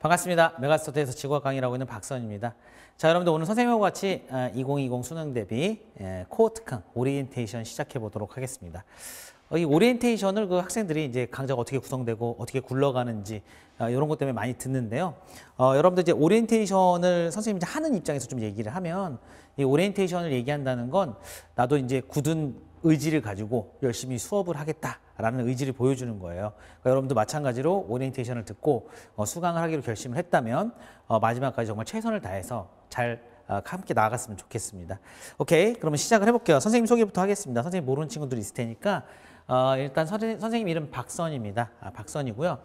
반갑습니다. 메가스터트에서 직업 강의라고 있는 박선입니다. 자, 여러분들 오늘 선생님과 같이 2020 아, 수능 대비 예, 코어특강 오리엔테이션 시작해 보도록 하겠습니다. 어, 이 오리엔테이션을 그 학생들이 이제 강좌가 어떻게 구성되고 어떻게 굴러가는지 이런 아, 것 때문에 많이 듣는데요. 어, 여러분들 이제 오리엔테이션을 선생님이 하는 입장에서 좀 얘기를 하면 이 오리엔테이션을 얘기한다는 건 나도 이제 굳은 의지를 가지고 열심히 수업을 하겠다라는 의지를 보여주는 거예요. 그러니까 여러분도 마찬가지로 오리엔테이션을 듣고 어, 수강을 하기로 결심을 했다면 어, 마지막까지 정말 최선을 다해서 잘 어, 함께 나아갔으면 좋겠습니다. 오케이, 그러면 시작을 해볼게요. 선생님 소개부터 하겠습니다. 선생님 모르는 친구들이 있을 테니까 어, 일단 선생님, 선생님 이름 박선입니다. 아, 박선이고요.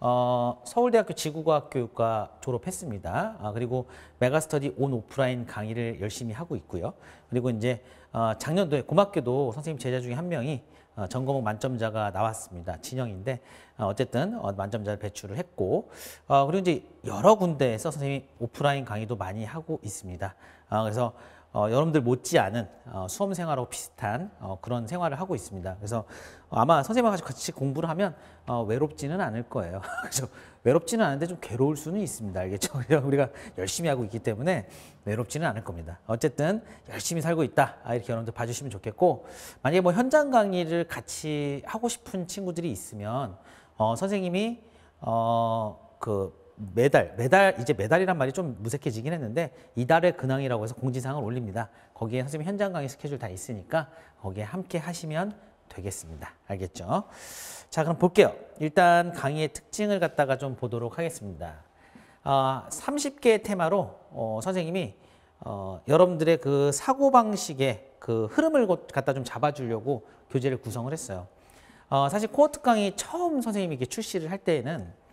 어, 서울대학교 지구과학교육과 졸업했습니다. 아, 그리고 메가스터디 온 오프라인 강의를 열심히 하고 있고요. 그리고 이제 어, 작년도에 고맙게도 선생님 제자 중에 한 명이 어, 전공 만점자가 나왔습니다. 진영인데 어, 어쨌든 어, 만점자를 배출을 했고 어, 그리고 이제 여러 군데에서 선생님이 오프라인 강의도 많이 하고 있습니다. 어, 그래서 어, 여러분들 못지않은 어, 수험생활하고 비슷한 어, 그런 생활을 하고 있습니다. 그래서 어, 아마 선생님하고 같이 공부를 하면 어, 외롭지는 않을 거예요. 그래서 외롭지는 않은데 좀 괴로울 수는 있습니다. 알겠죠? 우리가 열심히 하고 있기 때문에 외롭지는 않을 겁니다. 어쨌든 열심히 살고 있다. 아, 이렇게 여러분들 봐주시면 좋겠고 만약에 뭐 현장 강의를 같이 하고 싶은 친구들이 있으면 어, 선생님이 어, 그 매달, 매달, 이제 매달이란 말이 좀 무색해지긴 했는데 이달의 근황이라고 해서 공지사항을 올립니다. 거기에 선생님 현장 강의 스케줄 다 있으니까 거기에 함께 하시면 되겠습니다. 알겠죠? 자, 그럼 볼게요. 일단 강의의 특징을 갖다가 좀 보도록 하겠습니다. 아, 30개의 테마로 어, 선생님이 어, 여러분들의 그 사고방식의 그 흐름을 갖다 좀 잡아주려고 교재를 구성을 했어요. 어, 사실 코어트 강의 처음 선생님이 이렇게 출시를 할 때에는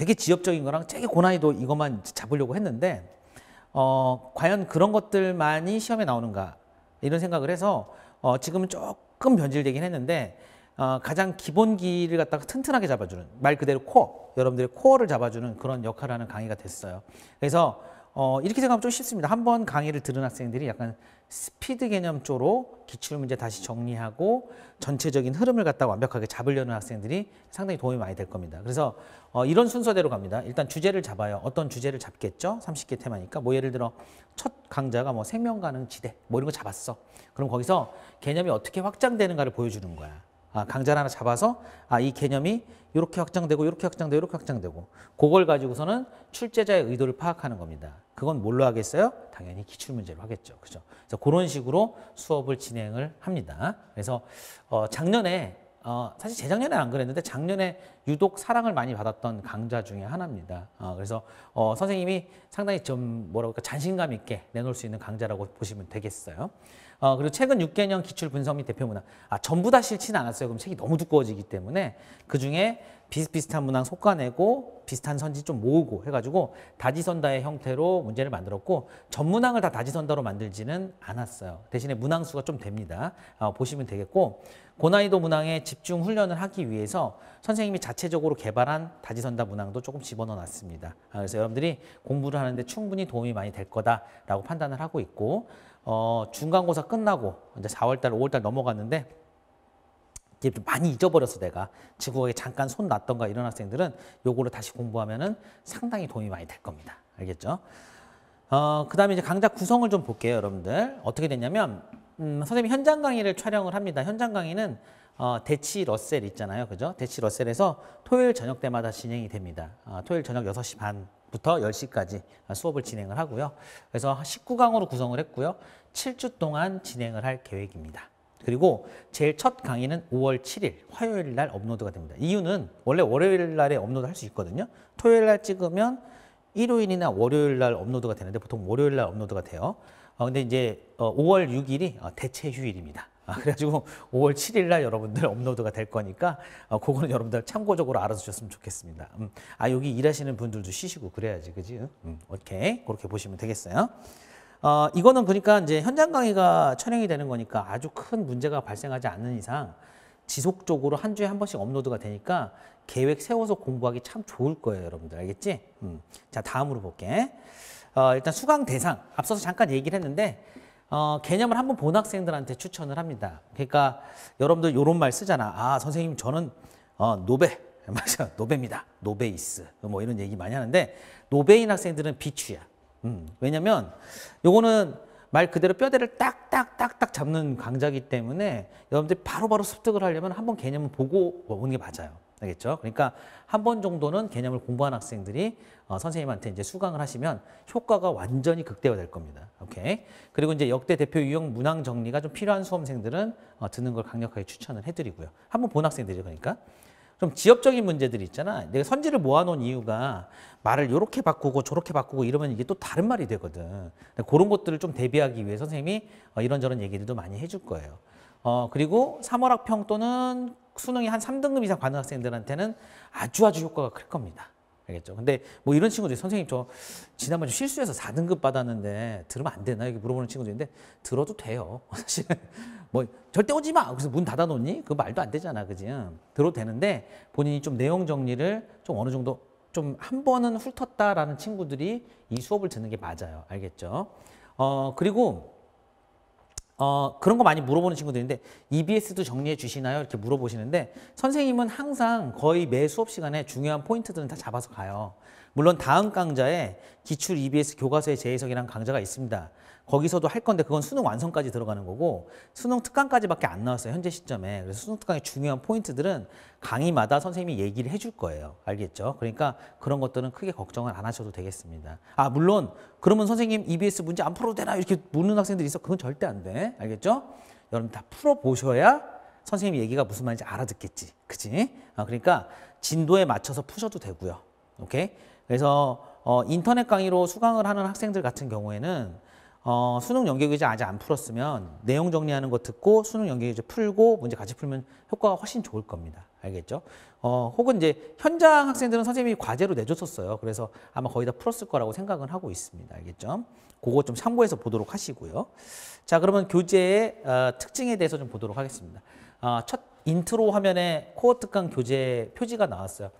되게 지엽적인 거랑 되게 고난이도 이것만 잡으려고 했는데 어, 과연 그런 것들만이 시험에 나오는가 이런 생각을 해서 어, 지금은 조금 변질되긴 했는데 어, 가장 기본기를 갖다가 튼튼하게 잡아주는 말 그대로 코어 여러분들의 코어를 잡아주는 그런 역할을 하는 강의가 됐어요. 그래서 어, 이렇게 생각하면 좀 쉽습니다. 한 번 강의를 들은 학생들이 약간 스피드 개념 쪽으로 기출문제 다시 정리하고 전체적인 흐름을 갖다 완벽하게 잡으려는 학생들이 상당히 도움이 많이 될 겁니다. 그래서 어, 이런 순서대로 갑니다. 일단 주제를 잡아요. 어떤 주제를 잡겠죠? 30개 테마니까. 뭐 예를 들어 첫 강좌가 뭐 생명가능 지대 뭐 이런 거 잡았어. 그럼 거기서 개념이 어떻게 확장되는가를 보여주는 거야. 아, 강좌를 하나 잡아서 아, 이 개념이 이렇게 확장되고 이렇게 확장되고 이렇게 확장되고 그걸 가지고서는 출제자의 의도를 파악하는 겁니다. 그건 뭘로 하겠어요? 당연히 기출문제로 하겠죠. 그죠? 렇 그래서 그런 식으로 수업을 진행을 합니다. 그래서 어, 작년에 어, 사실 재작년에 안 그랬는데 작년에 유독 사랑을 많이 받았던 강좌 중에 하나입니다. 어, 그래서 어, 선생님이 상당히 좀 뭐라고 할까 자신감 있게 내놓을 수 있는 강좌라고 보시면 되겠어요. 어, 그리고 최근 6개년 기출 분석 및 대표 문항. 아, 전부 다 싫지는 않았어요. 그럼 책이 너무 두꺼워지기 때문에 그 중에 비슷비슷한 문항 솎아내고 비슷한 선지 좀 모으고 해가지고 다지선다의 형태로 문제를 만들었고 전문항을 다 다지선다로 만들지는 않았어요. 대신에 문항 수가 좀 됩니다. 어, 보시면 되겠고 고난이도 문항에 집중 훈련을 하기 위해서 선생님이 자체적으로 개발한 다지선다 문항도 조금 집어넣어놨습니다. 아, 그래서 여러분들이 공부를 하는데 충분히 도움이 많이 될 거다라고 판단을 하고 있고 어, 중간고사 끝나고 이제 4월달, 5월달 넘어갔는데 이게 좀 많이 잊어버렸어 내가 지구에 잠깐 손 놨던가 이런 학생들은 요거를 다시 공부하면은 상당히 도움이 많이 될 겁니다. 알겠죠? 어, 그 다음에 이제 강좌 구성을 좀 볼게요, 여러분들. 어떻게 됐냐면, 음, 선생님이 현장 강의를 촬영을 합니다. 현장 강의는 어, 대치 러셀 있잖아요. 그죠? 대치 러셀에서 토요일 저녁 때마다 진행이 됩니다. 어, 토요일 저녁 6시 반, 부터 10시까지 수업을 진행을 하고요. 그래서 19강으로 구성을 했고요. 7주 동안 진행을 할 계획입니다. 그리고 제일 첫 강의는 5월 7일 화요일 날 업로드가 됩니다. 이유는 원래 월요일 날에 업로드 할 수 있거든요. 토요일 날 찍으면 일요일이나 월요일 날 업로드가 되는데 보통 월요일 날 업로드가 돼요. 어, 근데 이제 5월 어, 6일이 어, 대체 휴일입니다. 아, 그래가지고 5월 7일 날 여러분들 업로드가 될 거니까 어, 그거는 여러분들 참고적으로 알아서 주셨으면 좋겠습니다. 음. 아 여기 일하시는 분들도 쉬시고 그래야지 그지? 음, 음. 오케이 그렇게 보시면 되겠어요. 어, 이거는 그러니까 이제 현장 강의가 촬영이 되는 거니까 아주 큰 문제가 발생하지 않는 이상 지속적으로 한 주에 한 번씩 업로드가 되니까 계획 세워서 공부하기 참 좋을 거예요 여러분들 알겠지? 음. 자 다음으로 볼게. 어, 일단 수강 대상 앞서서 잠깐 얘기를 했는데 어, 개념을 한번 본 학생들한테 추천을 합니다. 그러니까 여러분들 이런 말 쓰잖아. 아 선생님 저는 어, 노베 맞아 노베입니다. 노베이스 뭐 이런 얘기 많이 하는데 노베인 학생들은 비추야. 음, 왜냐면 요거는 말 그대로 뼈대를 딱딱딱딱 잡는 강좌기 때문에 여러분들이 바로바로 습득을 하려면 한번 개념을 보고 오는 게 맞아요. 알겠죠? 그러니까 한 번 정도는 개념을 공부한 학생들이 어, 선생님한테 이제 수강을 하시면 효과가 완전히 극대화될 겁니다. 오케이. 그리고 이제 역대 대표 유형 문항 정리가 좀 필요한 수험생들은 어, 듣는 걸 강력하게 추천을 해드리고요. 한 번 본학생들이 그러니까. 좀지역적인 문제들이 있잖아. 내가 선지를 모아놓은 이유가 말을 이렇게 바꾸고 저렇게 바꾸고 이러면 이게 또 다른 말이 되거든. 그런 것들을 좀 대비하기 위해 선생님이 어, 이런저런 얘기들도 많이 해줄 거예요. 어, 그리고 3월학평 또는 수능이 한 3등급 이상 받는 학생들한테는 아주 아주 효과가 클 겁니다. 알겠죠? 근데 뭐 이런 친구들이 선생님 저 지난번에 실수해서 4등급 받았는데 들으면 안 되나? 이렇게 물어보는 친구들인데 들어도 돼요. 사실뭐 절대 오지 마. 그래서 문 닫아 놓니? 그 말도 안 되잖아. 그지? 들어도 되는데 본인이 좀 내용 정리를 좀 어느 정도 좀 한 번은 훑었다라는 친구들이 이 수업을 듣는 게 맞아요. 알겠죠? 어, 그리고 어, 그런 거 많이 물어보는 친구들인데 EBS도 정리해 주시나요? 이렇게 물어보시는데 선생님은 항상 거의 매 수업 시간에 중요한 포인트들은 다 잡아서 가요. 물론 다음 강좌에 기출 EBS 교과서의 재해석이란 강좌가 있습니다. 거기서도 할 건데 그건 수능 완성까지 들어가는 거고 수능 특강까지밖에 안 나왔어요. 현재 시점에. 그래서 수능 특강의 중요한 포인트들은 강의마다 선생님이 얘기를 해줄 거예요. 알겠죠? 그러니까 그런 것들은 크게 걱정을 안 하셔도 되겠습니다. 아 물론 그러면 선생님 EBS 문제 안 풀어도 되나 이렇게 묻는 학생들이 있어. 그건 절대 안 돼. 알겠죠? 여러분 다 풀어보셔야 선생님 얘기가 무슨 말인지 알아듣겠지. 그치? 아, 그러니까 진도에 맞춰서 푸셔도 되고요. 오케이? 그래서 어, 인터넷 강의로 수강을 하는 학생들 같은 경우에는 어, 수능 연계 교재 아직 안 풀었으면 내용 정리하는 거 듣고 수능 연계 교재 풀고 문제 같이 풀면 효과가 훨씬 좋을 겁니다. 알겠죠? 어, 혹은 이제 현장 학생들은 선생님이 과제로 내줬었어요. 그래서 아마 거의 다 풀었을 거라고 생각은 하고 있습니다. 알겠죠? 그거 좀 참고해서 보도록 하시고요. 자, 그러면 교재의 어, 특징에 대해서 좀 보도록 하겠습니다. 어, 첫 인트로 화면에 코어 특강 교재 표지가 나왔어요.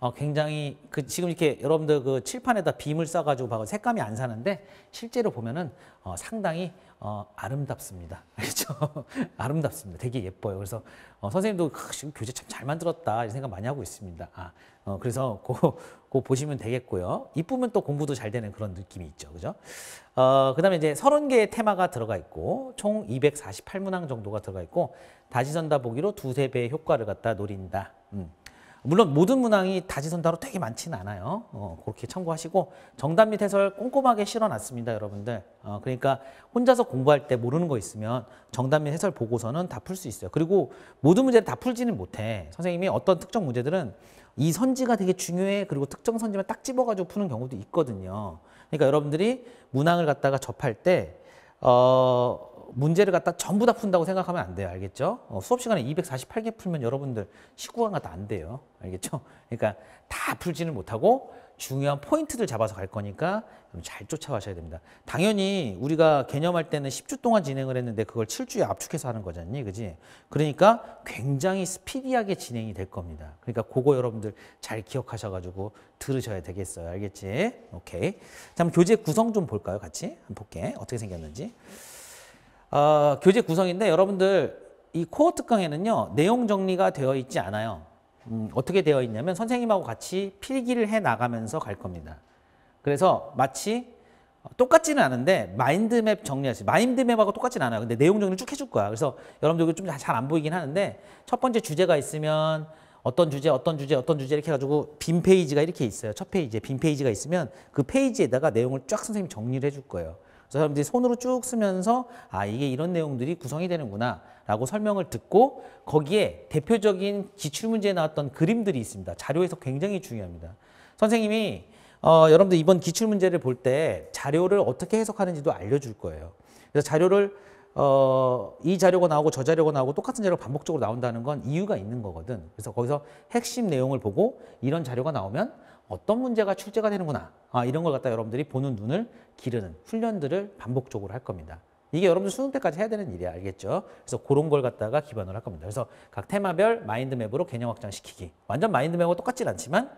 어, 굉장히 그 지금 이렇게 여러분들 그 칠판에다 빔을 써가지고 봐가 색감이 안 사는데 실제로 보면은 어, 상당히 어, 아름답습니다. 그렇죠? 아름답습니다. 되게 예뻐요. 그래서 어, 선생님도 그 지금 교재 참 잘 만들었다 이런 생각 많이 하고 있습니다. 아, 어, 그래서 그, 그 보시면 되겠고요. 이쁘면 또 공부도 잘 되는 그런 느낌이 있죠. 그죠? 어, 그 다음에 이제 서른 개의 테마가 들어가 있고 총 248문항 정도가 들어가 있고 다시 선다 보기로 두세 배의 효과를 갖다 노린다. 음. 물론 모든 문항이 다지선다로 되게 많지는 않아요. 어, 그렇게 참고하시고 정답 및 해설 꼼꼼하게 실어놨습니다, 여러분들. 어, 그러니까 혼자서 공부할 때 모르는 거 있으면 정답 및 해설 보고서는 다 풀 수 있어요. 그리고 모든 문제를 다 풀지는 못해. 선생님이 어떤 특정 문제들은 이 선지가 되게 중요해. 그리고 특정 선지만 딱 집어가지고 푸는 경우도 있거든요. 그러니까 여러분들이 문항을 갖다가 접할 때 어, 문제를 갖다 전부 다 푼다고 생각하면 안 돼요. 알겠죠? 어, 수업 시간에 248개 풀면 여러분들 19강 갖다 안 돼요. 알겠죠? 그러니까 다 풀지는 못하고 중요한 포인트들 잡아서 갈 거니까 잘 쫓아가셔야 됩니다. 당연히 우리가 개념할 때는 10주 동안 진행을 했는데 그걸 7주에 압축해서 하는 거잖니, 그지? 그러니까 굉장히 스피디하게 진행이 될 겁니다. 그러니까 그거 여러분들 잘 기억하셔가지고 들으셔야 되겠어요. 알겠지? 오케이. 자, 그럼 교재 구성 좀 볼까요, 같이? 한번 볼게. 어떻게 생겼는지. 어, 교재 구성인데 여러분들 이 코어 특강에는요 내용 정리가 되어 있지 않아요. 음, 어떻게 되어 있냐면 선생님하고 같이 필기를 해 나가면서 갈 겁니다. 그래서 마치 똑같지는 않은데 마인드맵 정리하시 마인드맵하고 똑같진 않아요. 근데 내용 정리를 쭉 해줄 거야. 그래서 여러분들 좀 잘 안 보이긴 하는데 첫 번째 주제가 있으면 어떤 주제, 어떤 주제, 어떤 주제 이렇게 해가지고 빈 페이지가 이렇게 있어요. 첫 페이지에 빈 페이지가 있으면 그 페이지에다가 내용을 쫙 선생님이 정리를 해줄 거예요. 그래서 여러분들이 손으로 쭉 쓰면서 아 이게 이런 내용들이 구성이 되는구나 라고 설명을 듣고 거기에 대표적인 기출문제에 나왔던 그림들이 있습니다. 자료에서 굉장히 중요합니다. 선생님이 어, 여러분들 이번 기출문제를 볼 때 자료를 어떻게 해석하는지도 알려줄 거예요. 그래서 자료를 어, 이 자료가 나오고 저 자료가 나오고 똑같은 자료가 반복적으로 나온다는 건 이유가 있는 거거든. 그래서 거기서 핵심 내용을 보고 이런 자료가 나오면 어떤 문제가 출제가 되는구나 아, 이런 걸 갖다 여러분들이 보는 눈을 기르는 훈련들을 반복적으로 할 겁니다. 이게 여러분들 수능 때까지 해야 되는 일이야 알겠죠? 그래서 그런 걸 갖다가 기반으로 할 겁니다. 그래서 각 테마별 마인드맵으로 개념 확장시키기 완전 마인드맵하고 똑같진 않지만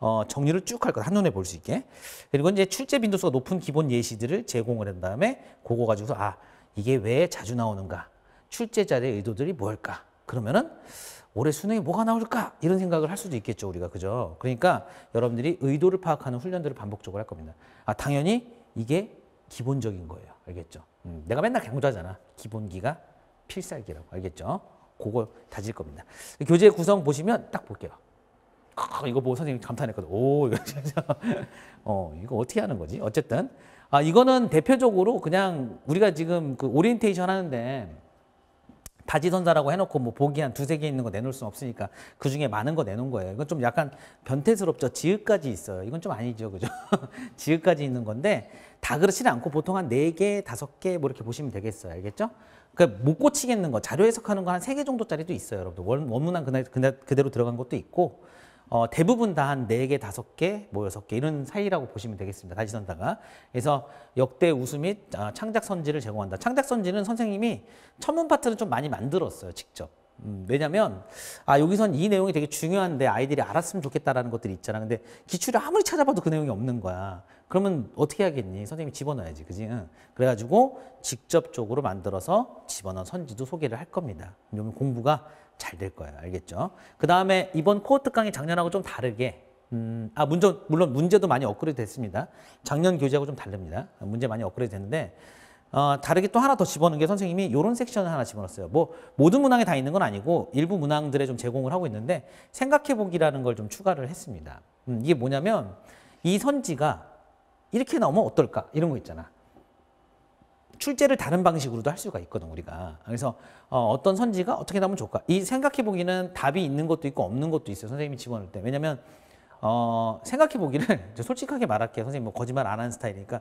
어, 정리를 쭉 할거것 한눈에 볼 수 있게 그리고 이제 출제 빈도수가 높은 기본 예시들을 제공을 한 다음에 그거 가지고서 아 이게 왜 자주 나오는가 출제자의 들 의도들이 뭘까 그러면은 올해 수능에 뭐가 나올까? 이런 생각을 할 수도 있겠죠, 우리가. 그죠? 그러니까 여러분들이 의도를 파악하는 훈련들을 반복적으로 할 겁니다. 아, 당연히 이게 기본적인 거예요. 알겠죠? 음, 내가 맨날 강조하잖아. 기본기가 필살기라고. 알겠죠? 그걸 다질 겁니다. 교재 구성 보시면 딱 볼게요. 아, 이거 보고 뭐 선생님 감탄했거든. 오, 이거 진짜. 어, 이거 어떻게 하는 거지? 어쨌든. 아, 이거는 대표적으로 그냥 우리가 지금 그 오리엔테이션 하는데 다지선다라고 해놓고 뭐 보기 한 두세 개 있는 거 내놓을 수는 없으니까 그 중에 많은 거 내놓은 거예요. 이건 좀 약간 변태스럽죠. 지읒까지 있어요. 이건 좀 아니죠. 그죠? 지읒까지 있는 건데 다그렇지 않고 보통 한 네 개, 다섯 개뭐 이렇게 보시면 되겠어요. 알겠죠? 그러니까 못 고치겠는 거, 자료 해석하는 거 한 세 개 정도짜리도 있어요. 여러분들. 원문안 그대로 들어간 것도 있고 어, 대부분 다 한 네개 다섯 개뭐 여섯 개 이런 사이라고 보시면 되겠습니다. 다시 선다가. 그래서 역대 우수 및 아, 창작 선지를 제공한다. 창작 선지는 선생님이 천문 파트를좀 많이 만들었어요. 직접. 음, 왜냐면 아 여기선 이 내용이 되게 중요한데 아이들이 알았으면 좋겠다라는 것들이 있잖아. 근데 기출을 아무리 찾아봐도 그 내용이 없는 거야. 그러면 어떻게 하겠니? 선생님이 집어넣어야지, 그지? 응. 그래가지고 직접적으로 만들어서 집어넣은 선지도 소개를 할 겁니다. 그러면 공부가 잘될 거예요. 알겠죠? 그 다음에 이번 코어트 강의 작년하고 좀 다르게 음, 아 문제, 물론 문제도 많이 업그레이드 됐습니다. 작년 교재하고 좀 다릅니다. 문제 많이 업그레이드 됐는데 어, 다르게 또 하나 더 집어넣은 게 선생님이 이런 섹션을 하나 집어넣었어요. 뭐 모든 문항에 다 있는 건 아니고 일부 문항들에 좀 제공을 하고 있는데 생각해보기라는 걸 좀 추가를 했습니다. 음, 이게 뭐냐면 이 선지가 이렇게 나오면 어떨까 이런 거 있잖아. 출제를 다른 방식으로도 할 수가 있거든 우리가 그래서 어, 어떤 선지가 어떻게 나면 좋을까 이 생각해보기는 답이 있는 것도 있고 없는 것도 있어요 선생님이 집어넣을 때 왜냐면 어, 생각해보기를 솔직하게 말할게요 선생님 뭐 거짓말 안 하는 스타일이니까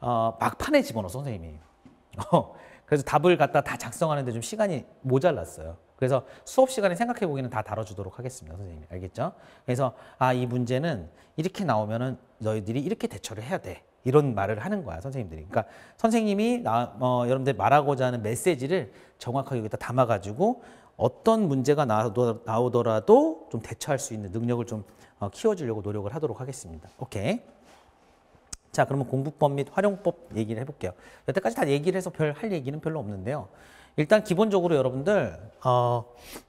어, 막판에 집어넣어 선생님이 어, 그래서 답을 갖다 다 작성하는데 좀 시간이 모자랐어요 그래서 수업 시간에 생각해 보기는 다 다뤄주도록 하겠습니다 선생님 알겠죠? 그래서 아 이 문제는 이렇게 나오면은 너희들이 이렇게 대처를 해야 돼 이런 말을 하는 거야 선생님들이. 그러니까 선생님이 나, 어, 여러분들 말하고자 하는 메시지를 정확하게 여기다 담아가지고 어떤 문제가 나오더라도 좀 대처할 수 있는 능력을 좀 어, 키워주려고 노력을 하도록 하겠습니다. 오케이. 자 그러면 공부법 및 활용법 얘기를 해볼게요. 여태까지 다 얘기를 해서 별 할 얘기는 별로 없는데요. 일단 기본적으로 여러분들 어,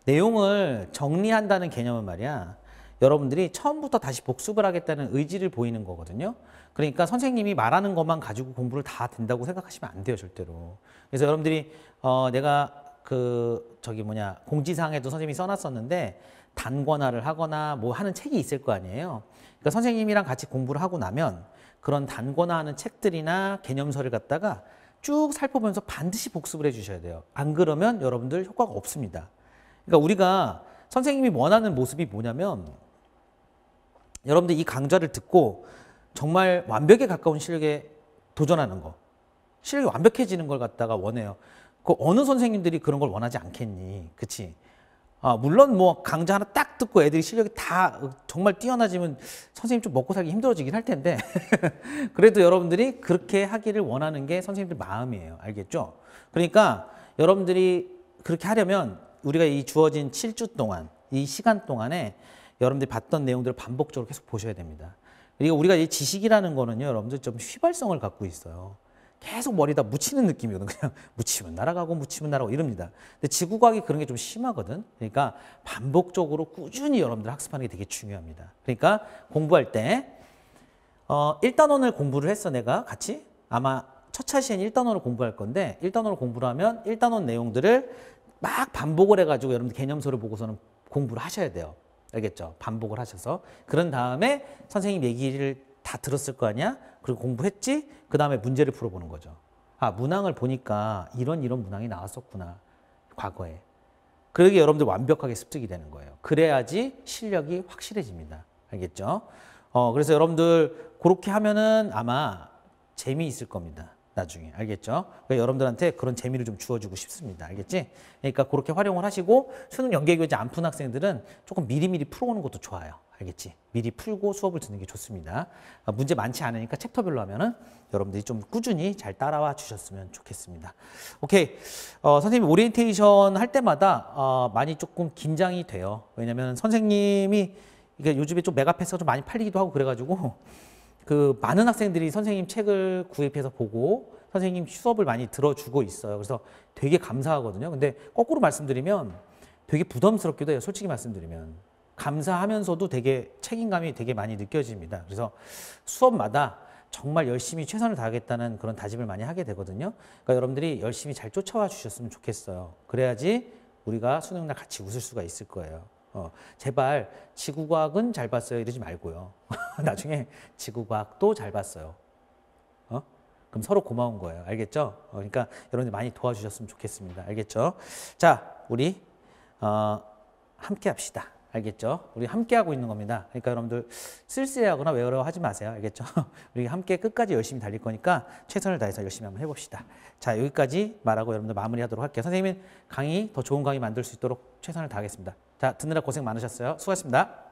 내용을 정리한다는 개념은 말이야 여러분들이 처음부터 다시 복습을 하겠다는 의지를 보이는 거거든요. 그러니까 선생님이 말하는 것만 가지고 공부를 다 된다고 생각하시면 안 돼요, 절대로. 그래서 여러분들이 어 내가 그 저기 뭐냐 공지사항에도 선생님이 써놨었는데 단권화를 하거나 뭐 하는 책이 있을 거 아니에요. 그러니까 선생님이랑 같이 공부를 하고 나면 그런 단권화하는 책들이나 개념서를 갖다가 쭉 살펴보면서 반드시 복습을 해주셔야 돼요. 안 그러면 여러분들 효과가 없습니다. 그러니까 우리가 선생님이 원하는 모습이 뭐냐면 여러분들 이 강좌를 듣고 정말 완벽에 가까운 실력에 도전하는 거 실력이 완벽해지는 걸 갖다가 원해요. 그 어느 선생님들이 그런 걸 원하지 않겠니? 그치? 아, 물론 뭐 강좌 하나 딱 듣고 애들이 실력이 다 정말 뛰어나지면 선생님 좀 먹고 살기 힘들어지긴 할 텐데 그래도 여러분들이 그렇게 하기를 원하는 게 선생님들 마음이에요. 알겠죠? 그러니까 여러분들이 그렇게 하려면 우리가 이 주어진 7주 동안 이 시간 동안에 여러분들이 봤던 내용들을 반복적으로 계속 보셔야 됩니다. 그리고 우리가 이 지식이라는 거는요, 여러분들 좀 휘발성을 갖고 있어요. 계속 머리다 묻히는 느낌이거든. 그냥 묻히면 날아가고 묻히면 날아가고 이럽니다. 근데 지구과학이 그런 게 좀 심하거든. 그러니까 반복적으로 꾸준히 여러분들 학습하는 게 되게 중요합니다. 그러니까 공부할 때 어, 1단원을 공부를 했어 내가 같이 아마 첫차 시엔 1단원을 공부할 건데 1단원을 공부를 하면 1단원 내용들을 막 반복을 해가지고 여러분들 개념서를 보고서는 공부를 하셔야 돼요. 알겠죠? 반복을 하셔서. 그런 다음에 선생님 얘기를 다 들었을 거 아니야? 그리고 공부했지? 그 다음에 문제를 풀어보는 거죠. 아, 문항을 보니까 이런 이런 문항이 나왔었구나. 과거에. 그러게 여러분들 완벽하게 습득이 되는 거예요. 그래야지 실력이 확실해집니다. 알겠죠? 어, 그래서 여러분들 그렇게 하면은 아마 재미있을 겁니다. 나중에 알겠죠? 그러니까 여러분들한테 그런 재미를 좀 주어주고 싶습니다. 알겠지? 그러니까 그렇게 활용을 하시고 수능 연계교재 안 푼 학생들은 조금 미리미리 풀어오는 것도 좋아요. 알겠지? 미리 풀고 수업을 듣는 게 좋습니다. 아, 문제 많지 않으니까 챕터별로 하면은 여러분들이 좀 꾸준히 잘 따라와 주셨으면 좋겠습니다. 오케이. 어, 선생님 오리엔테이션 할 때마다 어, 많이 조금 긴장이 돼요. 왜냐면 선생님이 그러니까 요즘에 좀메가패서좀 많이 팔리기도 하고 그래가지고 그 많은 학생들이 선생님 책을 구입해서 보고 선생님 수업을 많이 들어주고 있어요. 그래서 되게 감사하거든요. 근데 거꾸로 말씀드리면 되게 부담스럽기도 해요. 솔직히 말씀드리면. 감사하면서도 되게 책임감이 되게 많이 느껴집니다. 그래서 수업마다 정말 열심히 최선을 다하겠다는 그런 다짐을 많이 하게 되거든요. 그러니까 여러분들이 열심히 잘 쫓아와 주셨으면 좋겠어요. 그래야지 우리가 수능날 같이 웃을 수가 있을 거예요. 어, 제발 지구과학은 잘 봤어요 이러지 말고요. 나중에 지구과학도 잘 봤어요. 어? 그럼 서로 고마운 거예요. 알겠죠? 어, 그러니까 여러분들 많이 도와주셨으면 좋겠습니다. 알겠죠? 자, 우리 어, 함께 합시다. 알겠죠? 우리 함께 하고 있는 겁니다. 그러니까 여러분들 쓸쓸해하거나 외로워 하지 마세요. 알겠죠? 우리 함께 끝까지 열심히 달릴 거니까 최선을 다해서 열심히 한번 해봅시다. 자, 여기까지 말하고 여러분들 마무리하도록 할게요. 선생님은 강의 더 좋은 강의 만들 수 있도록 최선을 다하겠습니다. 자, 듣느라 고생 많으셨어요. 수고하셨습니다.